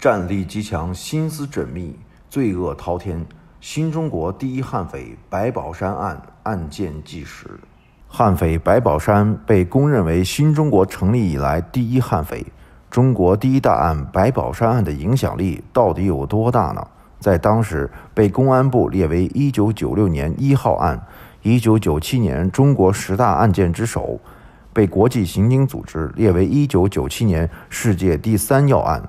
战力极强，心思缜密，罪恶滔天。新中国第一悍匪白宝山案案件纪实：悍匪白宝山被公认为新中国成立以来第一悍匪。中国第一大案白宝山案的影响力到底有多大呢？在当时被公安部列为1996年一号案，1997年中国十大案件之首，被国际刑警组织列为1997年世界第三要案。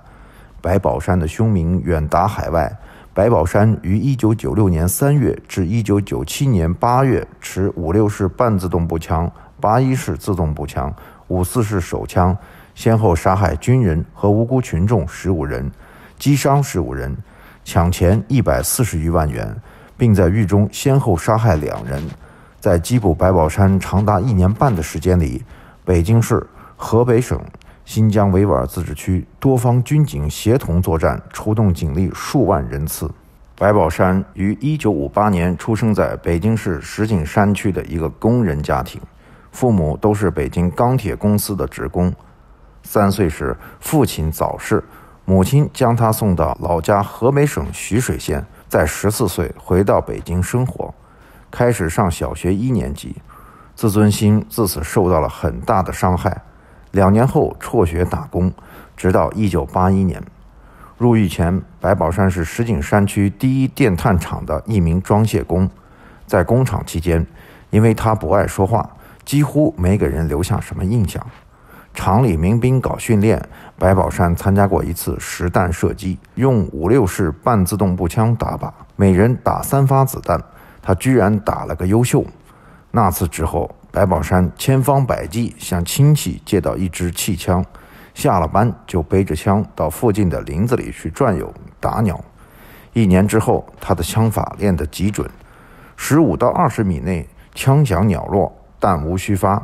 白宝山的凶名远达海外。白宝山于1996年3月至1997年8月，持五六式半自动步枪、八一式自动步枪、五四式手枪。先后杀害军人和无辜群众十五人，击伤十五人，抢钱一百四十余万元，并在狱中先后杀害两人。在缉捕白宝山长达一年半的时间里，北京市、河北省、新疆维吾尔自治区多方军警协同作战，出动警力数万人次。白宝山于一九五八年出生在北京市石景山区的一个工人家庭，父母都是北京钢铁公司的职工。三岁时，父亲早逝，母亲将他送到老家河北省徐水县，在十四岁回到北京生活，开始上小学一年级，自尊心自此受到了很大的伤害。两年后辍学打工，直到一九八一年入狱前，白宝山是石景山区第一电炭厂的一名装卸工，在工厂期间，因为他不爱说话，几乎没给人留下什么印象。厂里民兵搞训练，白宝山参加过一次实弹射击，用五六式半自动步枪打靶，每人打三发子弹，他居然打了个优秀。那次之后，白宝山千方百计向亲戚借到一支气枪，下了班就背着枪到附近的林子里去转悠打鸟。一年之后，他的枪法练得极准，十五到二十米内枪响鸟落，弹无虚发。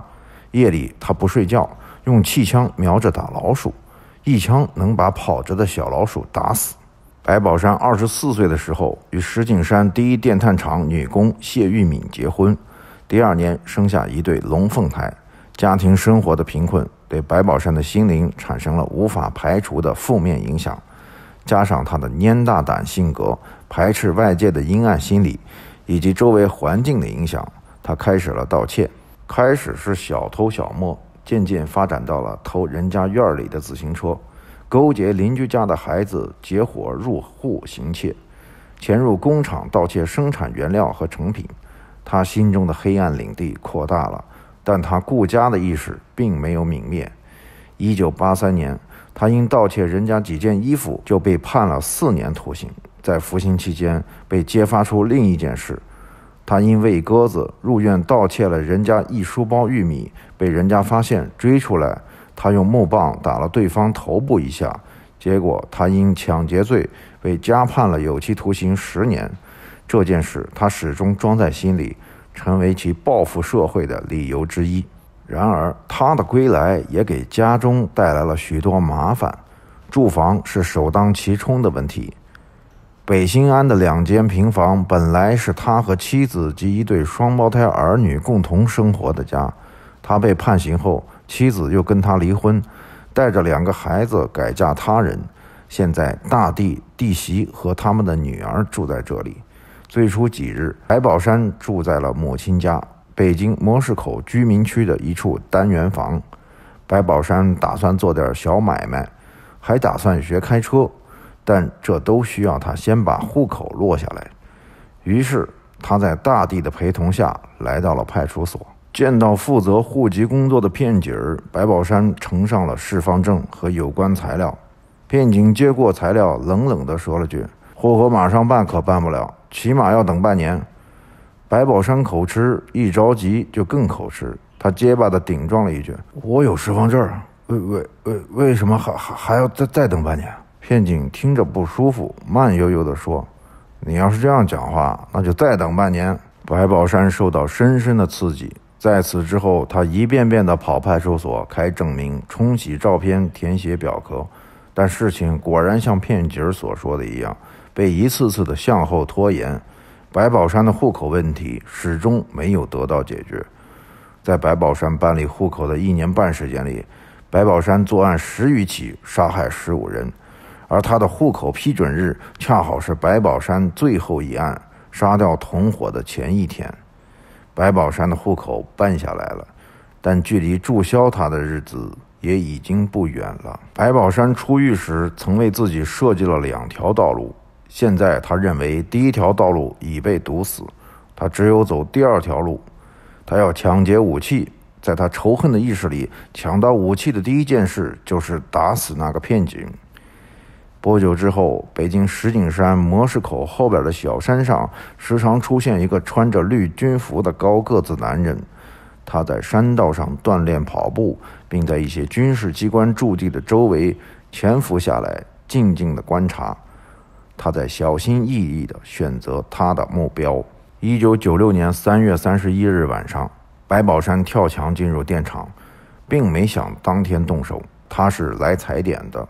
夜里他不睡觉。用气枪瞄着打老鼠，一枪能把跑着的小老鼠打死。白宝山二十四岁的时候，与石景山第一电探厂女工谢玉敏结婚，第二年生下一对龙凤胎。家庭生活的贫困对白宝山的心灵产生了无法排除的负面影响，加上他的蔫大胆性格、排斥外界的阴暗心理，以及周围环境的影响，他开始了盗窃，开始是小偷小摸。渐渐发展到了偷人家院里的自行车，勾结邻居家的孩子结伙入户行窃，潜入工厂盗窃生产原料和成品。他心中的黑暗领地扩大了，但他顾家的意识并没有泯灭。一九八三年，他因盗窃人家几件衣服就被判了四年徒刑。在服刑期间，被揭发出另一件事。他因喂鸽子入院，盗窃了人家一书包玉米，被人家发现追出来，他用木棒打了对方头部一下，结果他因抢劫罪被加判了有期徒刑十年。这件事他始终装在心里，成为其报复社会的理由之一。然而，他的归来也给家中带来了许多麻烦，住房是首当其冲的问题。北新安的两间平房本来是他和妻子及一对双胞胎儿女共同生活的家。他被判刑后，妻子又跟他离婚，带着两个孩子改嫁他人。现在大弟、弟媳和他们的女儿住在这里。最初几日，白宝山住在了母亲家——北京模式口居民区的一处单元房。白宝山打算做点小买卖，还打算学开车。但这都需要他先把户口落下来，于是他在大弟的陪同下来到了派出所，见到负责户籍工作的片警儿白宝山，呈上了释放证和有关材料。片警接过材料，冷冷地说了句：“户口马上办，可办不了，起码要等半年。”白宝山口吃，一着急就更口吃，他结巴地顶撞了一句：“我有释放证，为为为为什么还还还要再再等半年？”片警听着不舒服，慢悠悠地说：“你要是这样讲话，那就再等半年。”白宝山受到深深的刺激，在此之后，他一遍遍地跑派出所开证明、冲洗照片、填写表格，但事情果然像片警所说的一样，被一次次地向后拖延。白宝山的户口问题始终没有得到解决。在白宝山办理户口的一年半时间里，白宝山作案十余起，杀害十五人。而他的户口批准日恰好是白宝山最后一案杀掉同伙的前一天，白宝山的户口办下来了，但距离注销他的日子也已经不远了。白宝山出狱时曾为自己设计了两条道路，现在他认为第一条道路已被堵死，他只有走第二条路，他要抢劫武器。在他仇恨的意识里，抢到武器的第一件事就是打死那个片警。不久之后，北京石景山模式口后边的小山上，时常出现一个穿着绿军服的高个子男人。他在山道上锻炼跑步，并在一些军事机关驻地的周围潜伏下来，静静地观察。他在小心翼翼地选择他的目标。1996年3月31日晚上，白宝山跳墙进入电厂，并没想当天动手，他是来踩点的。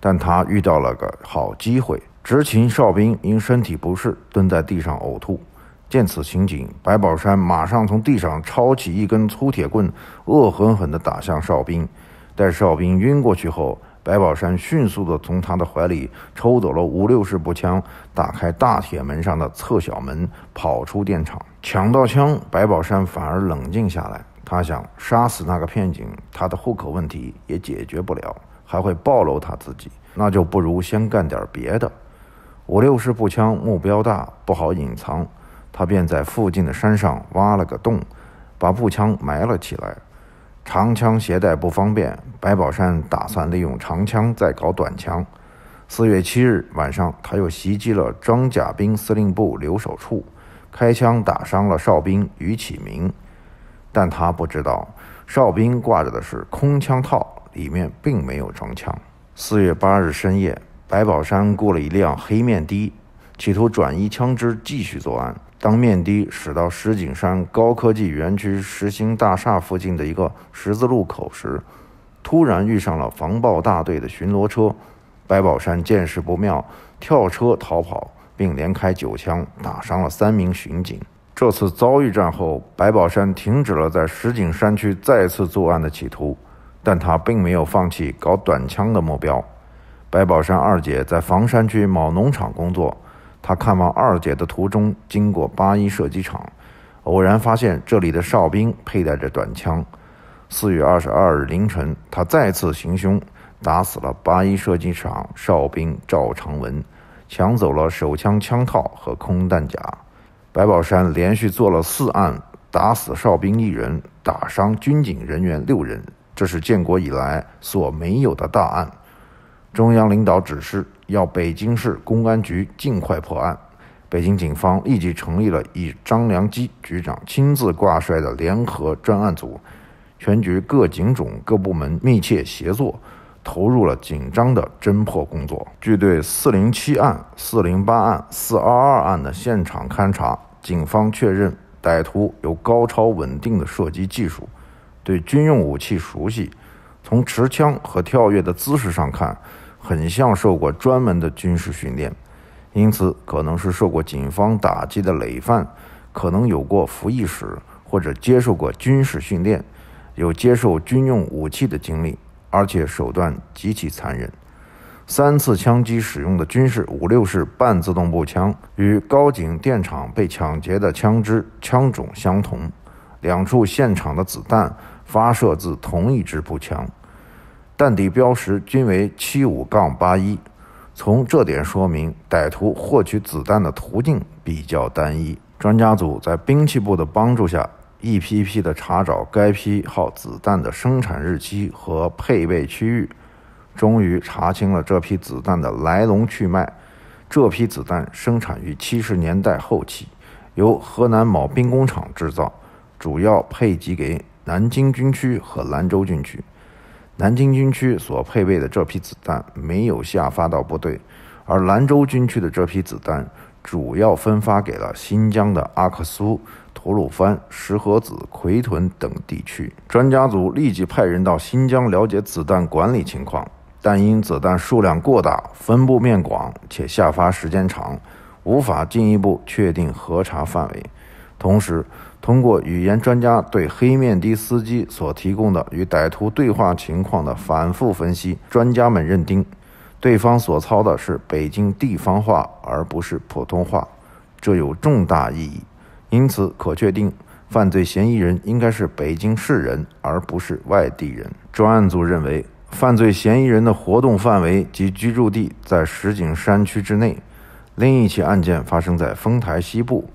但他遇到了个好机会，执勤哨兵因身体不适蹲在地上呕吐，见此情景，白宝山马上从地上抄起一根粗铁棍，恶狠狠地打向哨兵。待哨兵晕过去后，白宝山迅速地从他的怀里抽走了五六式步枪，打开大铁门上的侧小门，跑出电厂。抢到枪，白宝山反而冷静下来，他想杀死那个片警，他的户口问题也解决不了。还会暴露他自己，那就不如先干点别的。五六式步枪目标大，不好隐藏，他便在附近的山上挖了个洞，把步枪埋了起来。长枪携带不方便，白宝山打算利用长枪再搞短枪。四月七日晚上，他又袭击了装甲兵司令部留守处，开枪打伤了哨兵于启明，但他不知道哨兵挂着的是空枪套。里面并没有装枪。四月八日深夜，白宝山雇了一辆黑面的，企图转移枪支，继续作案。当面的驶到石景山高科技园区石兴大厦附近的一个十字路口时，突然遇上了防暴大队的巡逻车。白宝山见势不妙，跳车逃跑，并连开九枪，打伤了三名巡警。这次遭遇战后，白宝山停止了在石景山区再次作案的企图。但他并没有放弃搞短枪的目标。白宝山二姐在房山区某农场工作，他看望二姐的途中经过八一射击场，偶然发现这里的哨兵佩戴着短枪。四月二十二日凌晨，他再次行凶，打死了八一射击场哨兵赵长文，抢走了手枪、枪套和空弹夹。白宝山连续做了四案，打死哨兵一人，打伤军警人员六人。这是建国以来所没有的大案，中央领导指示要北京市公安局尽快破案。北京警方立即成立了以张良基局长亲自挂帅的联合专案组，全局各警种各部门密切协作，投入了紧张的侦破工作。据对四零七案、四零八案、四二二案的现场勘查，警方确认歹徒有高超稳定的射击技术。对军用武器熟悉，从持枪和跳跃的姿势上看，很像受过专门的军事训练，因此可能是受过警方打击的累犯，可能有过服役史或者接受过军事训练，有接受军用武器的经历，而且手段极其残忍。三次枪击使用的军事五六式半自动步枪与高井电厂被抢劫的枪支枪种相同，两处现场的子弹。发射自同一支步枪，弹底标识均为七五杠八一。从这点说明，歹徒获取子弹的途径比较单一。专家组在兵器部的帮助下，一批批地查找该批号子弹的生产日期和配备区域，终于查清了这批子弹的来龙去脉。这批子弹生产于七十年代后期，由河南某兵工厂制造，主要配给给。南京军区和兰州军区，南京军区所配备的这批子弹没有下发到部队，而兰州军区的这批子弹主要分发给了新疆的阿克苏、吐鲁番、石河子、奎屯等地区。专家组立即派人到新疆了解子弹管理情况，但因子弹数量过大、分布面广且下发时间长，无法进一步确定核查范围，同时。通过语言专家对黑面的司机所提供的与歹徒对话情况的反复分析，专家们认定，对方所操的是北京地方话，而不是普通话，这有重大意义。因此，可确定犯罪嫌疑人应该是北京市人，而不是外地人。专案组认为，犯罪嫌疑人的活动范围及居住地在石景山区之内。另一起案件发生在丰台西部。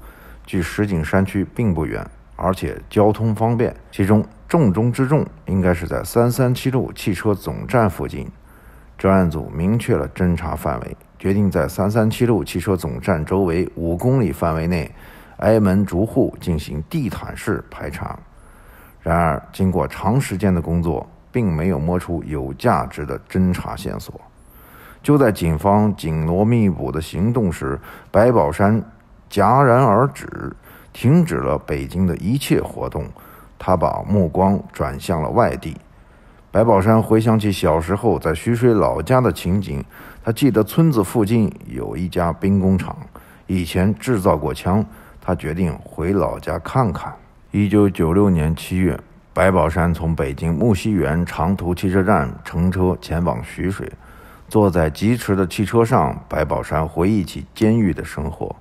距石景山区并不远，而且交通方便。其中重中之重应该是在三三七路汽车总站附近。专案组明确了侦查范围，决定在三三七路汽车总站周围五公里范围内挨门逐户进行地毯式排查。然而，经过长时间的工作，并没有摸出有价值的侦查线索。就在警方紧锣密鼓的行动时，白宝山。戛然而止，停止了北京的一切活动，他把目光转向了外地。白宝山回想起小时候在徐水老家的情景，他记得村子附近有一家兵工厂，以前制造过枪。他决定回老家看看。一九九六年七月，白宝山从北京木樨园长途汽车站乘车前往徐水。坐在疾驰的汽车上，白宝山回忆起监狱的生活。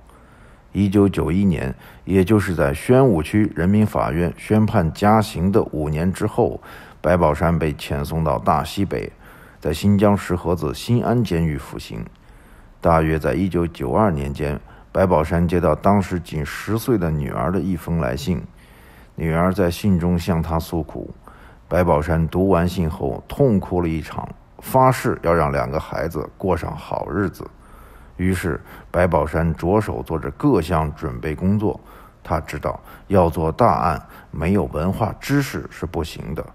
一九九一年，也就是在宣武区人民法院宣判加刑的五年之后，白宝山被遣送到大西北，在新疆石河子新安监狱服刑。大约在一九九二年间，白宝山接到当时仅十岁的女儿的一封来信，女儿在信中向他诉苦。白宝山读完信后，痛哭了一场，发誓要让两个孩子过上好日子。于是，白宝山着手做着各项准备工作。他知道要做大案，没有文化知识是不行的。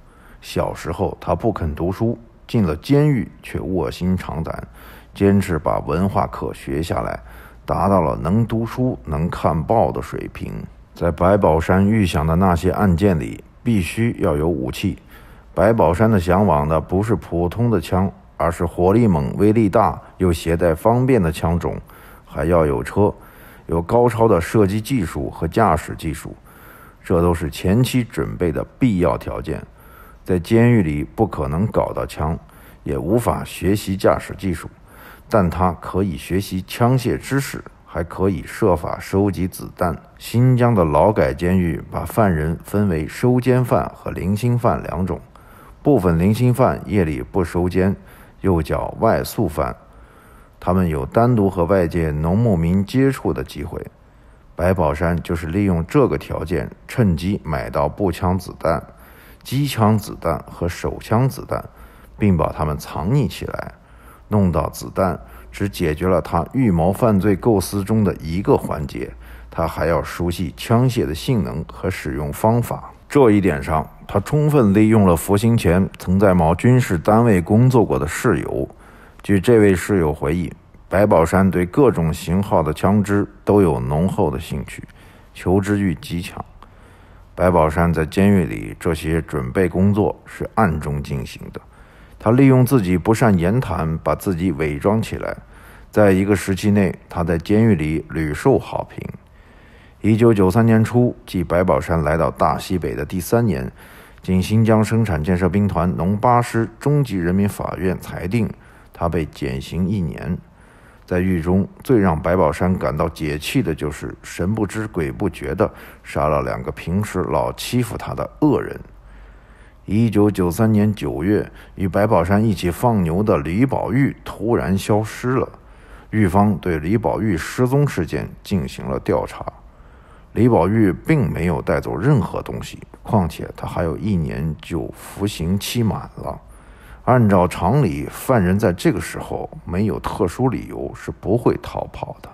小时候他不肯读书，进了监狱却卧薪尝胆，坚持把文化课学下来，达到了能读书、能看报的水平。在白宝山预想的那些案件里，必须要有武器。白宝山的向往的不是普通的枪。而是火力猛、威力大又携带方便的枪种，还要有车，有高超的射击技术和驾驶技术，这都是前期准备的必要条件。在监狱里不可能搞到枪，也无法学习驾驶技术，但他可以学习枪械知识，还可以设法收集子弹。新疆的劳改监狱把犯人分为收监犯和零星犯两种，部分零星犯夜里不收监。又叫外宿犯，他们有单独和外界农牧民接触的机会。白宝山就是利用这个条件，趁机买到步枪子弹、机枪子弹和手枪子弹，并把它们藏匿起来。弄到子弹只解决了他预谋犯罪构思中的一个环节，他还要熟悉枪械的性能和使用方法。这一点上，他充分利用了服刑前曾在某军事单位工作过的室友。据这位室友回忆，白宝山对各种型号的枪支都有浓厚的兴趣，求知欲极强。白宝山在监狱里这些准备工作是暗中进行的，他利用自己不善言谈，把自己伪装起来。在一个时期内，他在监狱里屡受好评。一九九三年初，继白宝山来到大西北的第三年，经新疆生产建设兵团农八师中级人民法院裁定，他被减刑一年。在狱中，最让白宝山感到解气的就是神不知鬼不觉地杀了两个平时老欺负他的恶人。一九九三年九月，与白宝山一起放牛的李宝玉突然消失了。狱方对李宝玉失踪事件进行了调查。李宝玉并没有带走任何东西，况且他还有一年就服刑期满了。按照常理，犯人在这个时候没有特殊理由是不会逃跑的。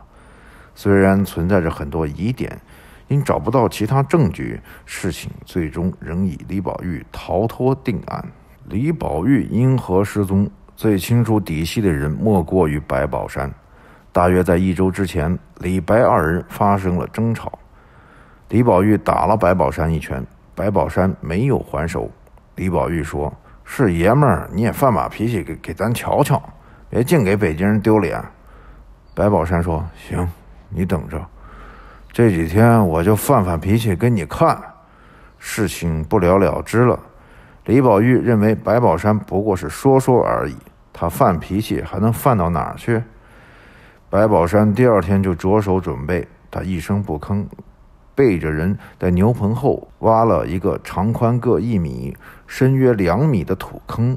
虽然存在着很多疑点，因找不到其他证据，事情最终仍以李宝玉逃脱定案。李宝玉因何失踪？最清楚底细的人莫过于白宝山。大约在一周之前，李白二人发生了争吵。李宝玉打了白宝山一拳，白宝山没有还手。李宝玉说：“是爷们儿，你也犯把脾气，给给咱瞧瞧，别净给北京人丢脸。”白宝山说：“行，你等着，这几天我就犯犯脾气给你看。”事情不了了之了。李宝玉认为白宝山不过是说说而已，他犯脾气还能犯到哪儿去？白宝山第二天就着手准备，他一声不吭。背着人在牛棚后挖了一个长宽各一米、深约两米的土坑，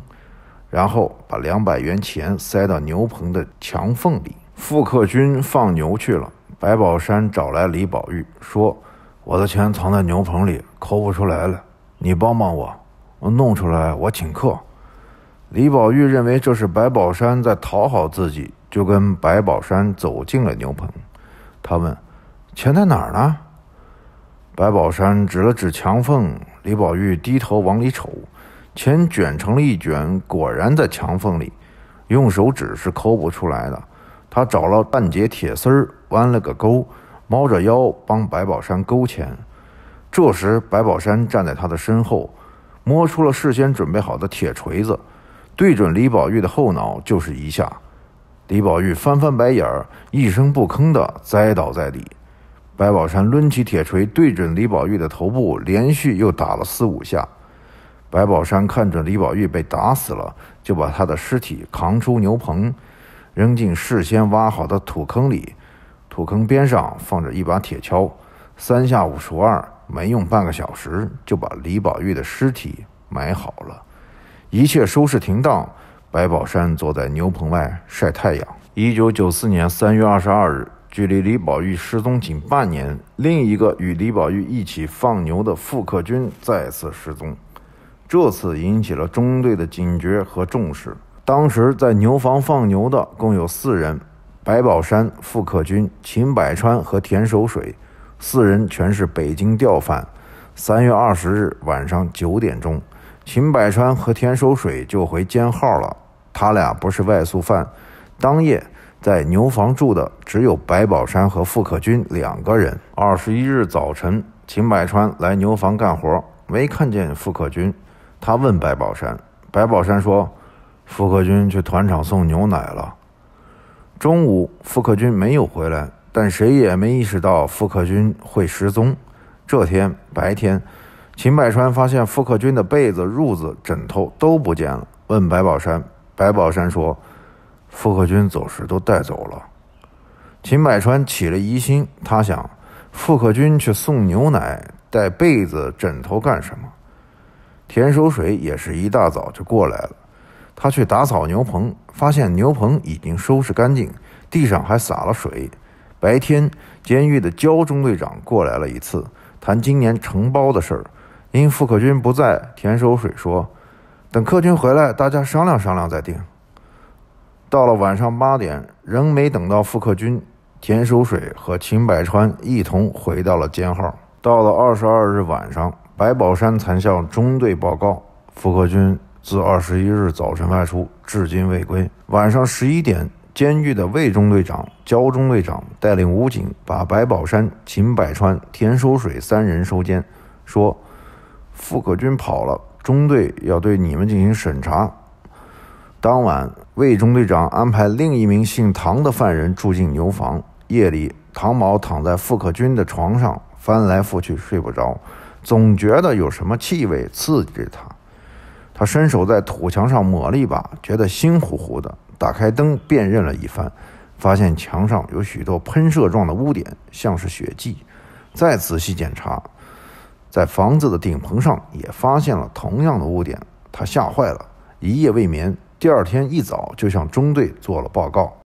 然后把两百元钱塞到牛棚的墙缝里。复克军放牛去了，白宝山找来李宝玉，说：“我的钱藏在牛棚里，抠不出来了，你帮帮我，弄出来我请客。”李宝玉认为这是白宝山在讨好自己，就跟白宝山走进了牛棚。他问：“钱在哪儿呢？”白宝山指了指墙缝，李宝玉低头往里瞅，钱卷成了一卷，果然在墙缝里，用手指是抠不出来的。他找了半截铁丝儿，弯了个钩，猫着腰帮白宝山勾钱。这时，白宝山站在他的身后，摸出了事先准备好的铁锤子，对准李宝玉的后脑就是一下。李宝玉翻翻白眼儿，一声不吭地栽倒在地。白宝山抡起铁锤，对准李宝玉的头部，连续又打了四五下。白宝山看准李宝玉被打死了，就把他的尸体扛出牛棚，扔进事先挖好的土坑里。土坑边上放着一把铁锹，三下五除二，没用半个小时就把李宝玉的尸体埋好了。一切收拾停当，白宝山坐在牛棚外晒太阳。一九九四年三月二十二日。距离李宝玉失踪仅半年，另一个与李宝玉一起放牛的付克军再次失踪，这次引起了中队的警觉和重视。当时在牛房放牛的共有四人：白宝山、付克军、秦百川和田守水，四人全是北京调犯。三月二十日晚上九点钟，秦百川和田守水就回监号了，他俩不是外宿犯。当夜。在牛房住的只有白宝山和付克军两个人。二十一日早晨，秦百川来牛房干活，没看见付克军。他问白宝山，白宝山说：“付克军去团场送牛奶了。”中午，付克军没有回来，但谁也没意识到付克军会失踪。这天白天，秦百川发现付克军的被子、褥子、枕头都不见了，问白宝山，白宝山说。傅克军走时都带走了，秦百川起了疑心。他想，傅克军去送牛奶、带被子、枕头干什么？田守水也是一大早就过来了，他去打扫牛棚，发现牛棚已经收拾干净，地上还洒了水。白天，监狱的焦中队长过来了一次，谈今年承包的事儿。因傅克军不在，田守水说，等克军回来，大家商量商量再定。到了晚上八点，仍没等到傅克军、田守水和秦百川一同回到了监号。到了二十二日晚上，白宝山才向中队报告，傅克军自二十一日早晨外出，至今未归。晚上十一点，监狱的魏中队长、焦中队长带领武警把白宝山、秦百川、田守水三人收监，说：“傅克军跑了，中队要对你们进行审查。”当晚，魏中队长安排另一名姓唐的犯人住进牛房。夜里，唐某躺在付克军的床上，翻来覆去睡不着，总觉得有什么气味刺激着他。他伸手在土墙上抹了一把，觉得腥乎乎的。打开灯辨认了一番，发现墙上有许多喷射状的污点，像是血迹。再仔细检查，在房子的顶棚上也发现了同样的污点。他吓坏了，一夜未眠。第二天一早，就向中队做了报告。